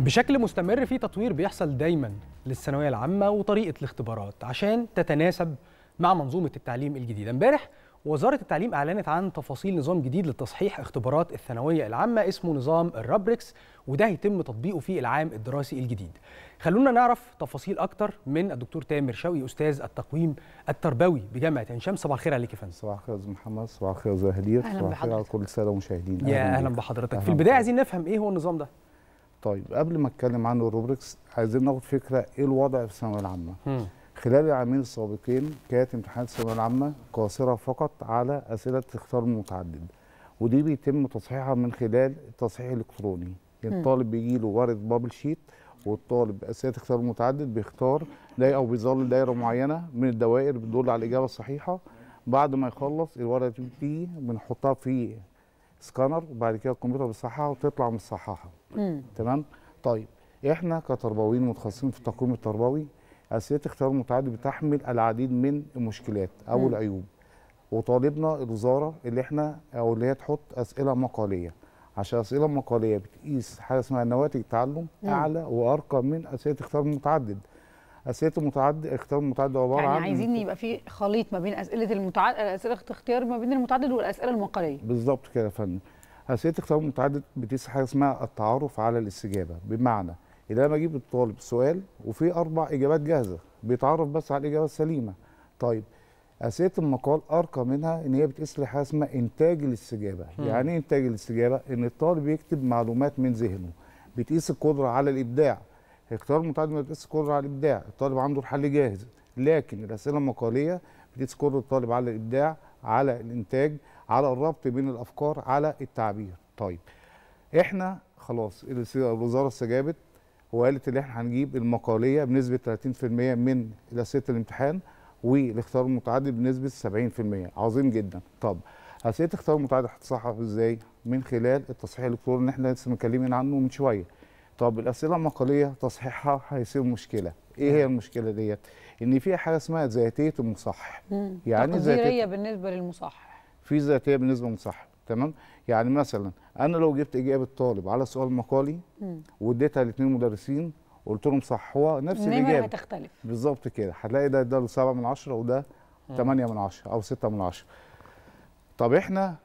بشكل مستمر في تطوير بيحصل دايما للثانويه العامه وطريقه الاختبارات عشان تتناسب مع منظومه التعليم الجديده امبارح وزاره التعليم اعلنت عن تفاصيل نظام جديد لتصحيح اختبارات الثانويه العامه اسمه نظام الرابريكس وده هيتم تطبيقه في العام الدراسي الجديد خلونا نعرف تفاصيل اكتر من الدكتور تامر شوقي استاذ التقويم التربوي بجامعه عين شمس صباح الخير عليك يا فندم صباح الخير يا محمد صباح الخير زهير صباح الخير كل الساده المشاهدين يا اهلا بحضرتك أهلاً في البدايه عايزين نفهم ايه هو النظام ده طيب قبل ما اتكلم عن الروبريكس عايزين ناخد فكره ايه الوضع في الثانويه العامه خلال العامين السابقين كانت امتحانات الثانويه العامه قاصره فقط على اسئله اختيار متعدد ودي بيتم تصحيحها من خلال التصحيح الالكتروني يعني الطالب بيجي له وارد بابل شيت والطالب اسئله اختيار متعدد بيختار او بيظل دايره معينه من الدوائر بتدل على الاجابه الصحيحه بعد ما يخلص الورقه دي بنحطها في سكانر وبعد كده الكمبيوتر بيصححها وتطلع من الصحاحه تمام طيب احنا كتربويين متخصصين في التقويم التربوي اسئله اختيار متعدد بتحمل العديد من المشكلات او مم. العيوب وطالبنا الوزاره اللي احنا او اللي هي تحط اسئله مقاليه عشان الاسئله المقاليه بتقيس حاجه اسمها نواتج التعلم اعلى وارقى من اسئله اختيار متعدد اسئله المتعدد الاختيار المتعدد عباره يعني عن عايزين يبقى في خليط ما بين اسئله المتعدد اسئله الاختيار ما بين المتعدد والاسئله المقاليه بالظبط كده يا فندم اسئله الاختيار المتعدد بتقيس حاجه اسمها التعرف على الاستجابه بمعنى اذا انا اجيب الطالب سؤال وفي اربع اجابات جاهزه بيتعرف بس على الاجابه السليمه طيب اسئله المقال ارقى منها ان هي بتقيس لحاجه حاجه اسمها انتاج الاستجابه م. يعني ايه انتاج الاستجابه ان الطالب يكتب معلومات من ذهنه بتقيس القدره على الابداع الاختيار المتعدد ما بتسكر على الابداع الطالب عنده الحل جاهز لكن الاسئله المقاليه بتسكر الطالب على الابداع على الانتاج على الربط بين الافكار على التعبير طيب احنا خلاص الوزاره استجابت وقالت ان احنا هنجيب المقاليه بنسبه 30% من اسئله الامتحان والاختيار المتعدد بنسبه 70% عظيم جدا طب اسئله الاختيار المتعدد هتتصحح ازاي من خلال التصحيح الالكتروني اللي احنا لسه متكلمين عنه من شويه طب الاسئله المقاليه تصحيحها هيصير مشكله ايه هي المشكله ديت ان في حاجه اسمها ذاتيه المصحح يعني ذاتيه بالنسبه للمصحح في ذاتيه بالنسبه للمصحح تمام يعني مثلا انا لو جبت اجابه طالب على سؤال مقالي واديتها لاثنين مدرسين قلت لهم صحوها نفس الاجابه هتختلف بالظبط كده هتلاقي ده اداله 7 من 10 وده 8 من 10 او 6 من 10 طب احنا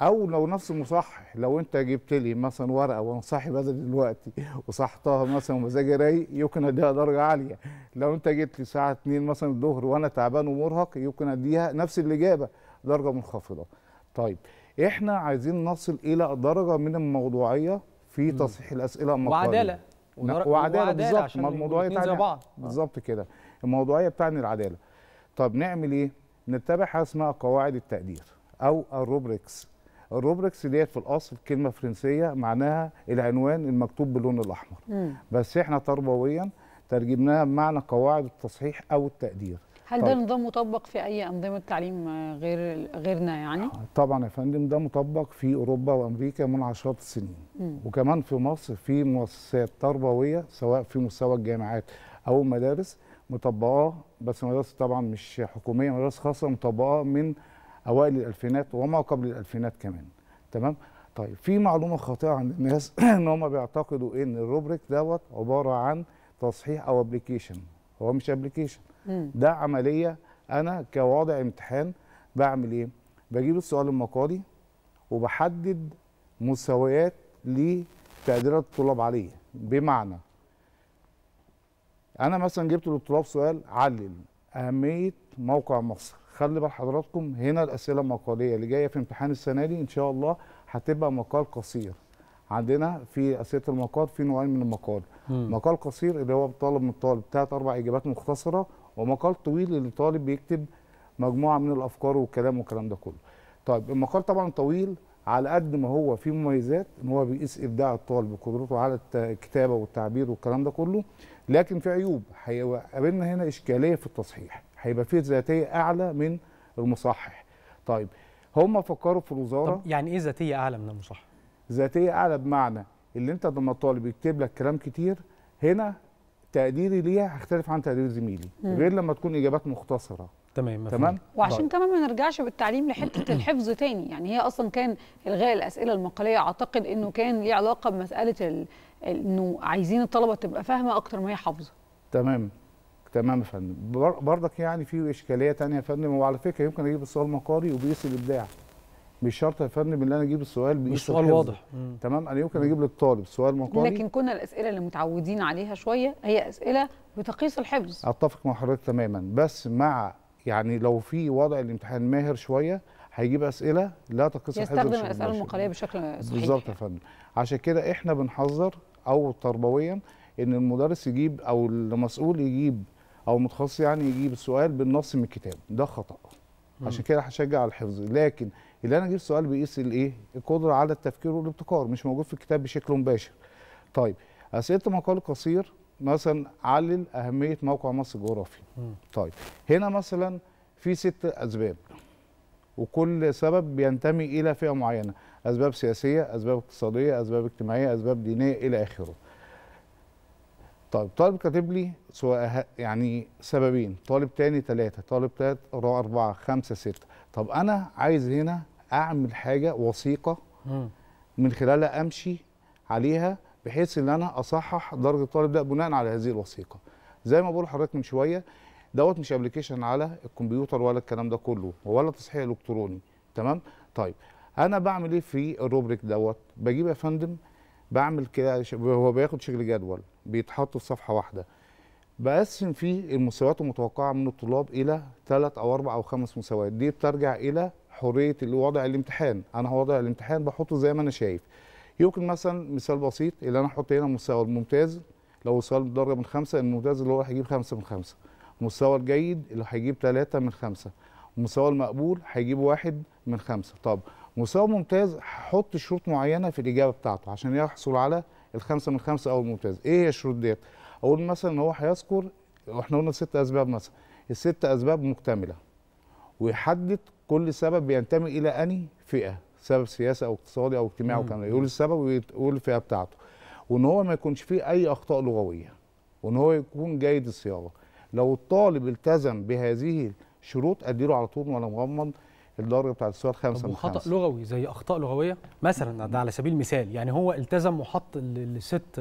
او لو نفس المصحح لو انت جبت لي مثلا ورقه وانا صاحي بدري دلوقتي وصحتها مثلا ومزاجي رايق يمكن اديها درجه عاليه لو انت جيت لي الساعه 2 مثلا الظهر وانا تعبان ومرهق يمكن اديها نفس الاجابه درجه منخفضه طيب احنا عايزين نصل الى درجه من الموضوعيه في تصحيح الاسئله المقاليه وعداله وعداله بالظبط ما الموضوعيه بتاعنا آه. بالظبط كده الموضوعيه بتاعنا العداله طب نعمل ايه نتبع حاجه اسمها قواعد التقدير او الروبريكس الروبركس دي في الاصل كلمه فرنسيه معناها العنوان المكتوب باللون الاحمر مم. بس احنا تربويا ترجمناها بمعنى قواعد التصحيح او التقدير هل طيب. ده نظام مطبق في اي انظمه تعليم غير غيرنا يعني آه، طبعا يا فندم ده مطبق في اوروبا وامريكا من عشرات السنين مم. وكمان في مصر في مؤسسات تربويه سواء في مستوى الجامعات او المدارس مطبقاه بس مدارس طبعا مش حكوميه مدارس خاصه مطبقاه من اوائل الالفينات وما قبل الالفينات كمان تمام طيب في معلومه خاطئه عند الناس ان هم بيعتقدوا ان الروبريك دوت عباره عن تصحيح او ابلكيشن هو مش ابلكيشن ده عمليه انا كواضع امتحان بعمل ايه بجيب السؤال المقالي وبحدد مستويات لتقديرات الطلاب عليه بمعنى انا مثلا جبت للطلاب سؤال علل اهميه موقع مصر خلي بال حضراتكم هنا الاسئله المقاليه اللي جايه في امتحان السنه دي ان شاء الله هتبقى مقال قصير عندنا في اسئله المقال في نوعين من المقال مم. مقال قصير اللي هو بطالب من الطالب ثلاث اربع اجابات مختصره ومقال طويل اللي الطالب بيكتب مجموعه من الافكار والكلام والكلام ده كله طيب المقال طبعا طويل على قد ما هو فيه مميزات ان هو بيقيس ابداع الطالب وقدرته على الكتابه والتعبير والكلام ده كله لكن في عيوب هيقابلنا هنا اشكاليه في التصحيح هيبقى فيه ذاتيه اعلى من المصحح طيب هم فكروا في الوزاره طب يعني ايه ذاتيه اعلى من المصحح ذاتيه اعلى بمعنى اللي انت لما الطالب يكتب لك كلام كتير هنا تقديري ليها هيختلف عن تقدير زميلي مم. غير لما تكون اجابات مختصره تمام تمام وعشان طيب. كمان ما نرجعش بالتعليم لحته الحفظ تاني يعني هي اصلا كان الغاء الاسئله المقاليه اعتقد انه كان ليه علاقه بمساله انه عايزين الطلبه تبقى فاهمه اكتر ما هي حافظه تمام تمام يا فندم بردك يعني في اشكاليه ثانيه يا فندم وعلى فكره يمكن اجيب السؤال مقاري وبيقيس الابداع مش شرط يا فندم ان انا اجيب السؤال بيقيس مش سؤال واضح تمام انا يمكن اجيب للطالب سؤال مقالي لكن كنا الاسئله اللي متعودين عليها شويه هي اسئله بتقيس الحفظ اتفق مع حضرتك تماما بس مع يعني لو في وضع الامتحان ماهر شويه هيجيب اسئله لا تقيس الحفظ يستخدم الاسئله المقاليه بشكل صحيح بالظبط يا فندم عشان كده احنا بنحذر او تربويا ان المدرس يجيب او المسؤول يجيب او متخصص يعني يجيب السؤال بالنص من الكتاب ده خطا عشان كده هشجع على الحفظ لكن اللي انا اجيب سؤال بيقيس الايه القدره على التفكير والابتكار مش موجود في الكتاب بشكل مباشر طيب اسئله مقال قصير مثلا علل اهميه موقع مصر الجغرافي طيب هنا مثلا في ست اسباب وكل سبب بينتمي الى فئه معينه اسباب سياسيه اسباب اقتصاديه اسباب اجتماعيه اسباب دينيه الى اخره طيب طالب كاتب لي سواء أه- يعني سببين طالب تاني ثلاثه طالب ثالث اربعه خمسه سته طب انا عايز هنا اعمل حاجه وثيقه من خلالها امشي عليها بحيث ان انا اصحح درجه الطالب ده بناء على هذه الوثيقه زي ما بقول لحضرتك من شويه دوت مش ابلكيشن على الكمبيوتر ولا الكلام ده كله ولا تصحيح الكتروني تمام طيب انا بعمل ايه في الروبريك دوت بجيب يا فندم بعمل كده هو بياخد شكل جدول بيتحط في صفحه واحده بقسم فيه المستويات المتوقعه من الطلاب الى ثلاث او اربع او خمس مستويات دي بترجع الى حريه وضع الامتحان انا وضع الامتحان بحطه زي ما انا شايف يمكن مثلا مثال بسيط اللي انا احط هنا مستوى الممتاز لو وصل درجه من خمسه الممتاز اللي هو هيجيب خمسه من خمسه مستوى الجيد اللي هيجيب ثلاثه من خمسه مستوى المقبول هيجيب واحد من خمسه طب مستوى ممتاز هحط شروط معينه في الاجابه بتاعته عشان يحصل على الخمسه من خمسه او الممتاز ايه هي الشروط ديت اقول مثلا ان هو هيذكر واحنا قلنا ست اسباب مثلا الست اسباب مكتمله ويحدد كل سبب بينتمي الى اني فئه سبب سياسي او اقتصادي او اجتماعي وكان يقول السبب ويقول الفئه بتاعته وان هو ما يكونش فيه اي اخطاء لغويه وان هو يكون جيد الصياغه لو الطالب التزم بهذه الشروط اديله على طول ولا مغمض الدرجه بتاع السؤال خمسه من خطا خمسة. لغوي زي اخطاء لغويه مثلا ده على سبيل المثال يعني هو التزم وحط الست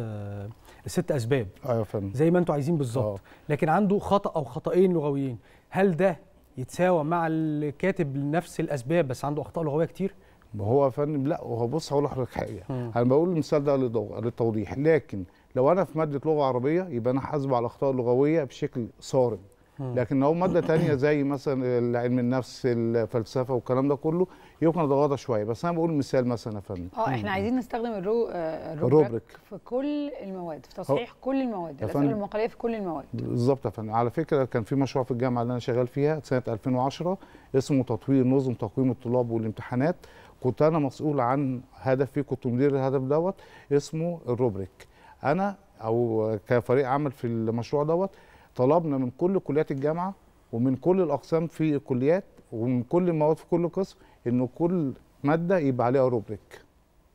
الست اسباب ايوه فهمت زي ما انتم عايزين بالظبط آه. لكن عنده خطا او خطأين لغويين هل ده يتساوى مع الكاتب نفس الاسباب بس عنده اخطاء لغويه كتير هو يا فندم لا هو بص هقول لحضرتك حقيقه انا بقول المثال ده للتوضيح لكن لو انا في ماده لغه عربيه يبقى انا حاسبه على الاخطاء اللغويه بشكل صارم لكن لو ماده تانية زي مثلا علم النفس الفلسفه والكلام ده كله يمكن اتغاضى شويه بس انا بقول مثال مثلا يا فندم اه احنا عايزين نستخدم الرو... الروبريك في كل المواد في تصحيح كل المواد الاسئله المقاليه في كل المواد بالظبط يا فندم على فكره كان في مشروع في الجامعه اللي انا شغال فيها سنه 2010 اسمه تطوير نظم تقويم الطلاب والامتحانات كنت انا مسؤول عن هدف فيه كنت مدير الهدف دوت اسمه الروبريك انا او كفريق عمل في المشروع دوت طلبنا من كل كليات الجامعه ومن كل الاقسام في الكليات ومن كل المواد في كل قسم ان كل ماده يبقى عليها روبريك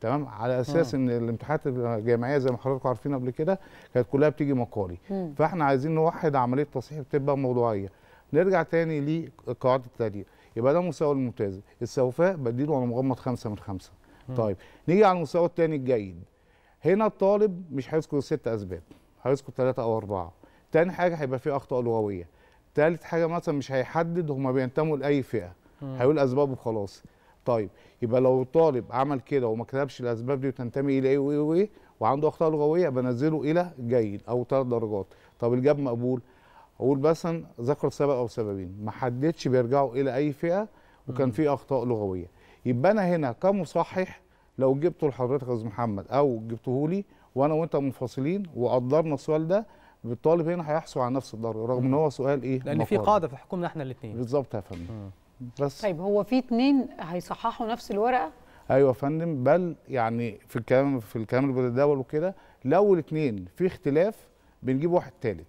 تمام على اساس ان الامتحانات الجامعيه زي ما حضراتكم عارفين قبل كده كانت كلها بتيجي مقالي مم. فاحنا عايزين نوحد عمليه تصحيح بتبقى موضوعيه نرجع تاني للقواعد التانيه يبقى ده المستوى الممتاز السوفاء بديله على مغمض خمسه من خمسه مم. طيب نيجي على المستوى التاني الجيد هنا الطالب مش هيذكر ست اسباب هيذكر ثلاثه او اربعه تاني حاجه هيبقى في اخطاء لغويه تالت حاجه مثلا مش هيحدد هما بينتموا لاي فئه هيقول اسبابه وخلاص طيب يبقى لو الطالب عمل كده وما كتبش الاسباب دي وتنتمي الى ايه وايه وايه وعنده اخطاء لغويه بنزله الى جيد او ثلاث درجات طب الجاب مقبول اقول مثلا ذكر سبب او سببين ما حددش بيرجعوا الى اي فئه وكان في اخطاء لغويه يبقى انا هنا كمصحح لو جبته لحضرتك يا استاذ محمد او جبته لي وانا وانت منفصلين وقدرنا السؤال ده بالطالب هنا هيحصل على نفس الدرجه رغم ان هو سؤال ايه لان في قاعده في حكمنا احنا الاثنين بالظبط يا فندم بس طيب هو في اثنين هيصححوا نفس الورقه ايوه يا فندم بل يعني في الكلام في الكلام اللي بنتداول وكده لو الاثنين في اختلاف بنجيب واحد ثالث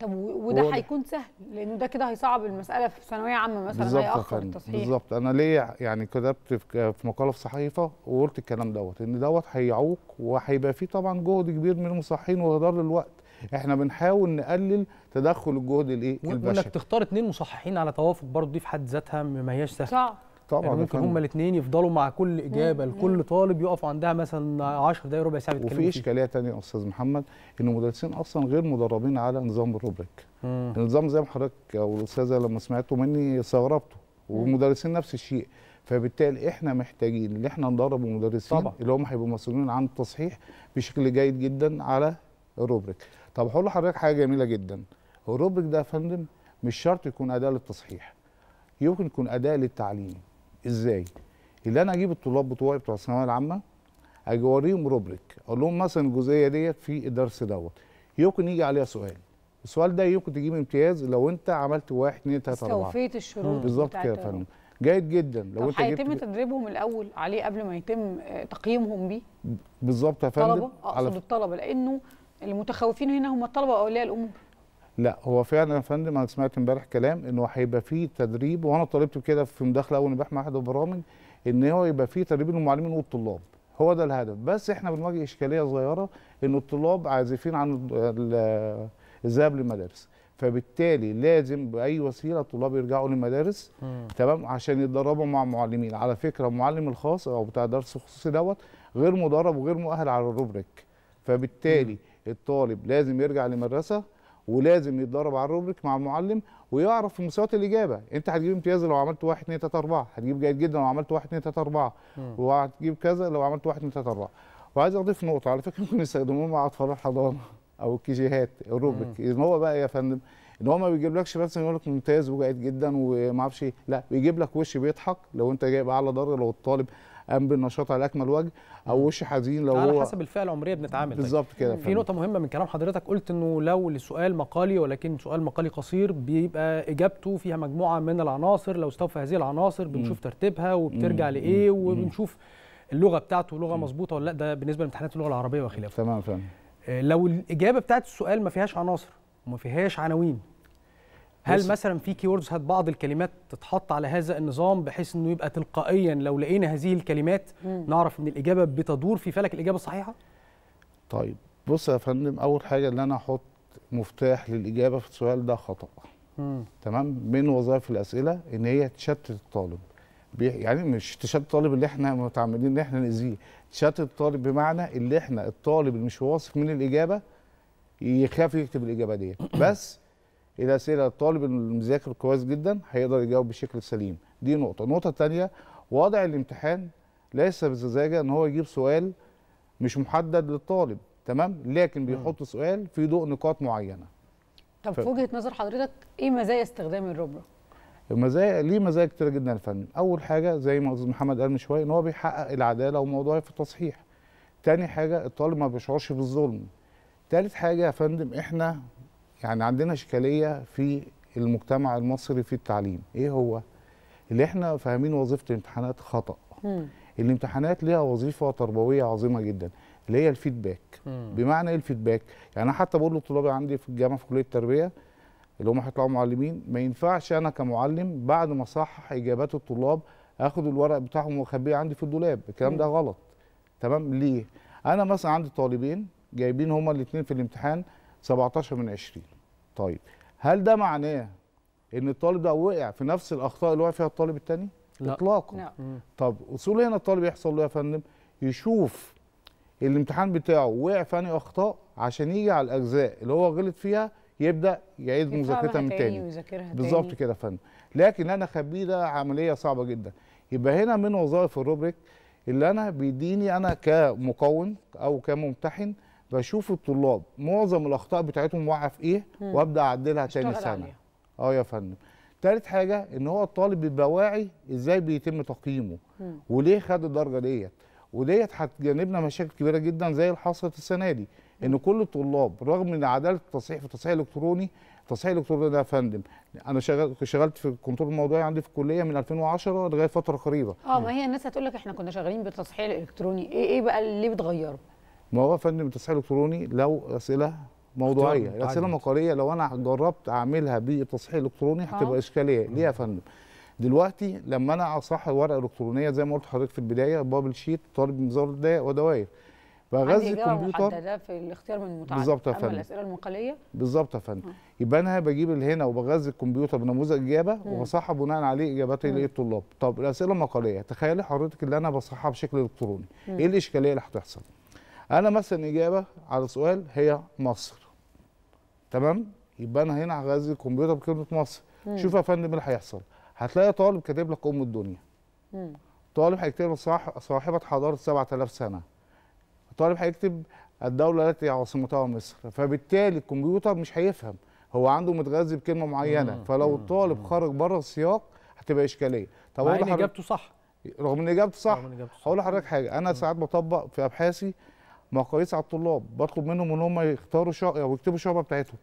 طب وده هيكون سهل لان ده كده هيصعب المساله في ثانويه عامه مثلا هياخر التصحيح بالظبط انا ليه يعني كتبت في مقاله في صحيفه وقلت الكلام دوت ان دوت هيعوق وهيبقى فيه طبعا جهد كبير من المصححين وغدار للوقت احنا بنحاول نقلل تدخل الجهد الايه البشري وانك تختار اثنين مصححين على توافق برضه دي في حد ذاتها ما هياش سهله صعب طبعا يعني ممكن هما الاثنين يفضلوا مع كل اجابه لكل طالب يقفوا عندها مثلا 10 دقايق ربع ساعه وفي اشكاليه ثانيه يا استاذ محمد ان المدرسين اصلا غير مدربين على نظام الروبريك النظام زي ما حضرتك او الاستاذه لما سمعته مني استغربته والمدرسين نفس الشيء فبالتالي احنا محتاجين ان احنا ندرب المدرسين طبعا. اللي هم هيبقوا مسؤولين عن التصحيح بشكل جيد جدا على الروبريك طب هقول لحضرتك حاجه جميله جدا الروبريك ده يا فندم مش شرط يكون اداه للتصحيح يمكن يكون اداه للتعليم ازاي اللي انا اجيب الطلاب بتوعي بتوع الثانويه العامه اجي اوريهم روبريك اقول لهم مثلا الجزئيه ديت في الدرس دوت يمكن يجي عليها سؤال السؤال ده يمكن تجيب امتياز لو انت عملت 1 2 3 4 استوفيت الشروط بالظبط كده يا فندم جيد جدا لو انت هيتم تدريبهم الاول عليه قبل ما يتم آه، تقييمهم بيه بالظبط يا فندم الطلبه اقصد الطلبه لانه المتخوفين هنا هم الطلبه واولياء الامور لا هو فعلا يا فندم انا سمعت امبارح كلام انه هيبقى في تدريب وانا طالبت كده في مداخله اول امبارح مع احد البرامج ان هو يبقى في تدريب للمعلمين والطلاب هو ده الهدف بس احنا بنواجه اشكاليه صغيره ان الطلاب عازفين عن الذهاب للمدارس فبالتالي لازم باي وسيله الطلاب يرجعوا للمدارس تمام عشان يتدربوا مع معلمين على فكره المعلم الخاص او بتاع درس خصوصي دوت غير مدرب وغير مؤهل على الروبريك فبالتالي مم. الطالب لازم يرجع لمدرسه ولازم يتدرب على الروبريك مع المعلم ويعرف في مستويات الاجابه انت هتجيب امتياز لو عملت 1 2 3 4 هتجيب جيد جدا لو عملت 1 2 3 4 وهتجيب كذا لو عملت 1 2 3 4 وعايز اضيف نقطه على فكره ممكن يستخدموها مع اطفال الحضانه او الكيجيهات الروبريك ان هو بقى يا فندم ان هو ما بيجيبلكش بس يقول لك ممتاز وجيد جدا وما اعرفش إيه. لا بيجيب لك وش بيضحك لو انت جايب اعلى درجه لو الطالب قام بالنشاط على اكمل وجه او وش حزين لو على هو حسب الفئه العمريه بنتعامل بالظبط كده في نقطه مهمه من كلام حضرتك قلت انه لو لسؤال مقالي ولكن سؤال مقالي قصير بيبقى اجابته فيها مجموعه من العناصر لو استوفى هذه العناصر بنشوف ترتيبها وبترجع لايه وبنشوف اللغه بتاعته لغه مظبوطه ولا لا ده بالنسبه لامتحانات اللغه العربيه وخلافه تمام فاهم آه، لو الاجابه بتاعت السؤال ما فيهاش عناصر وما فيهاش عناوين هل مثلا في كيوردز هات بعض الكلمات تتحط على هذا النظام بحيث انه يبقى تلقائيا لو لقينا هذه الكلمات مم. نعرف ان الاجابه بتدور في فلك الاجابه الصحيحه طيب بص يا فندم اول حاجه ان انا احط مفتاح للاجابه في السؤال ده خطا مم. تمام من وظائف الاسئله ان هي تشتت الطالب يعني مش تشتت الطالب اللي احنا متعمدين ان احنا ناذيه تشتت الطالب بمعنى اللي احنا الطالب اللي مش واثق من الاجابه يخاف يكتب الاجابه ديت بس الى اسئله الطالب المذاكر كويس جدا هيقدر يجاوب بشكل سليم دي نقطه النقطه الثانيه وضع الامتحان ليس بسذاجه ان هو يجيب سؤال مش محدد للطالب تمام لكن بيحط سؤال في ضوء نقاط معينه طب ف... في وجهه نظر حضرتك ايه مزايا استخدام الروبرا المزايا ليه مزايا كتير جدا الفن اول حاجه زي ما استاذ محمد قال من شويه ان هو بيحقق العداله وموضوعي في التصحيح تاني حاجه الطالب ما بيشعرش بالظلم تالت حاجه يا فندم احنا يعني عندنا اشكاليه في المجتمع المصري في التعليم ايه هو اللي احنا فاهمين وظيفه الامتحانات خطا مم. الامتحانات ليها وظيفه تربويه عظيمه جدا اللي هي الفيدباك مم. بمعنى ايه الفيدباك يعني انا حتى بقول للطلاب عندي في الجامعه في كليه التربيه اللي هم هيطلعوا معلمين ما ينفعش انا كمعلم بعد ما صحح اجابات الطلاب اخد الورق بتاعهم واخبيه عندي في الدولاب الكلام مم. ده غلط تمام ليه انا مثلا عندي طالبين جايبين هما الاثنين في الامتحان 17 من 20 طيب هل ده معناه ان الطالب ده وقع في نفس الاخطاء اللي وقع فيها الطالب الثاني لا. اطلاقا لا. طب اصول هنا الطالب يحصل له يا فندم يشوف الامتحان بتاعه وقع في انهي اخطاء عشان يجي على الاجزاء اللي هو غلط فيها يبدا يعيد مذاكرتها من تاني بالظبط كده يا فندم لكن انا اخبيه ده عمليه صعبه جدا يبقى هنا من وظائف الروبريك اللي انا بيديني انا كمكون او كممتحن بشوف الطلاب معظم الاخطاء بتاعتهم واقعه في ايه وابدا اعدلها تاني سنه اه يا فندم ثالث حاجه ان هو الطالب بيبقى واعي ازاي بيتم تقييمه وليه خد الدرجه ديت وديت هتجنبنا مشاكل كبيره جدا زي اللي حصلت السنه دي ان كل الطلاب رغم ان عداله التصحيح في التصحيح الالكتروني التصحيح الالكتروني ده يا فندم انا شغال شغلت في الكنترول الموضوعي عندي في الكليه من 2010 لغايه فتره قريبه اه ما هي الناس هتقول لك احنا كنا شغالين بالتصحيح الالكتروني ايه ايه بقى ليه بتغيره ما هو فندم التصحيح الالكتروني لو اسئله موضوعيه الاسئله مقاريه لو انا جربت اعملها بالتصحيح الالكتروني هتبقى أه. اشكاليه ليه يا أه. فندم دلوقتي لما انا اصحح ورقه الكترونيه زي ما قلت لحضرتك في البدايه بابل شيت طالب مزار دقائق ودوائر بغذي الكمبيوتر محدده في الاختيار من المتعدد بالظبط يا فندم الاسئله المقاليه بالظبط يا فندم أه. يبقى انا بجيب اللي هنا وبغذي الكمبيوتر بنموذج اجابه وبصحح بناء عليه اجابات الطلاب طب الاسئله المقاليه تخيلي حضرتك اللي انا بصححها بشكل الكتروني مم. ايه الاشكاليه اللي هتحصل؟ انا مثلا اجابه على سؤال هي مصر تمام يبقى انا هنا هغذي الكمبيوتر بكلمه مصر مم. شوف يا فندم إيه اللي هيحصل هتلاقي طالب كاتب لك ام الدنيا مم. طالب هيكتب صاح... صاحبه حضاره 7000 سنه طالب هيكتب الدوله التي عاصمتها مصر فبالتالي الكمبيوتر مش هيفهم هو عنده متغذي بكلمه معينه مم. فلو الطالب خرج بره السياق هتبقى اشكاليه طب مع ان اجابته صح رغم ان اجابته صح هقول لحضرتك حاجه انا ساعات بطبق في ابحاثي مقاييس على الطلاب بطلب منهم ان هم يختاروا شعب او يكتبوا شعبه بتاعتهم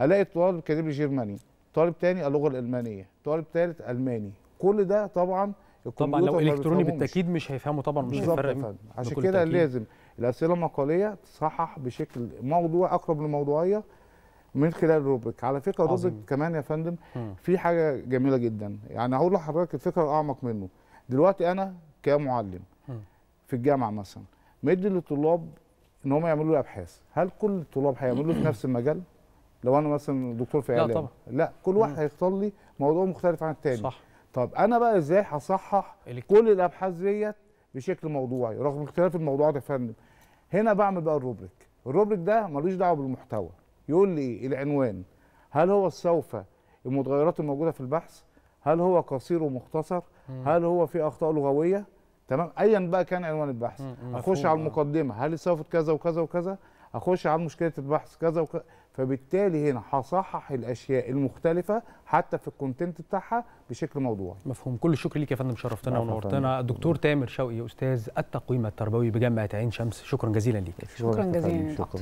الاقي طالب كاتب لي جرماني طالب تاني اللغه الالمانيه طالب تالت الماني كل ده طبعا طبعا لو الكتروني بالتاكيد مش هيفهمه طبعا مش هيفرق عشان كده لازم الاسئله المقاليه تصحح بشكل موضوع اقرب للموضوعيه من خلال الروبريك على فكره الروبريك كمان يا فندم في حاجه جميله جدا يعني هقول لحضرتك الفكره الاعمق منه دلوقتي انا كمعلم في الجامعه مثلا مدي للطلاب ان هم يعملوا ابحاث هل كل الطلاب هيعملوا في نفس المجال لو انا مثلا دكتور في اعلام لا طبعا لا كل واحد هيختار لي موضوع مختلف عن الثاني صح طب انا بقى ازاي هصحح كل الابحاث ديت بشكل موضوعي رغم اختلاف الموضوعات يا فندم هنا بعمل بقى الروبريك الروبريك ده ملوش دعوه بالمحتوى يقول لي ايه العنوان هل هو سوف المتغيرات الموجوده في البحث هل هو قصير ومختصر هل هو في اخطاء لغويه تمام ايا بقى كان عنوان البحث اخش على آه. المقدمه هل اتصرفت كذا وكذا وكذا اخش على مشكله البحث كذا وكذا فبالتالي هنا هصحح الاشياء المختلفه حتى في الكونتنت بتاعها بشكل موضوعي مفهوم كل الشكر ليك يا فندم شرفتنا ونورتنا الدكتور تامر شوقي استاذ التقويم التربوي بجامعه عين شمس شكرا جزيلا ليك شكرا, شكرا جزيلا. شكرا.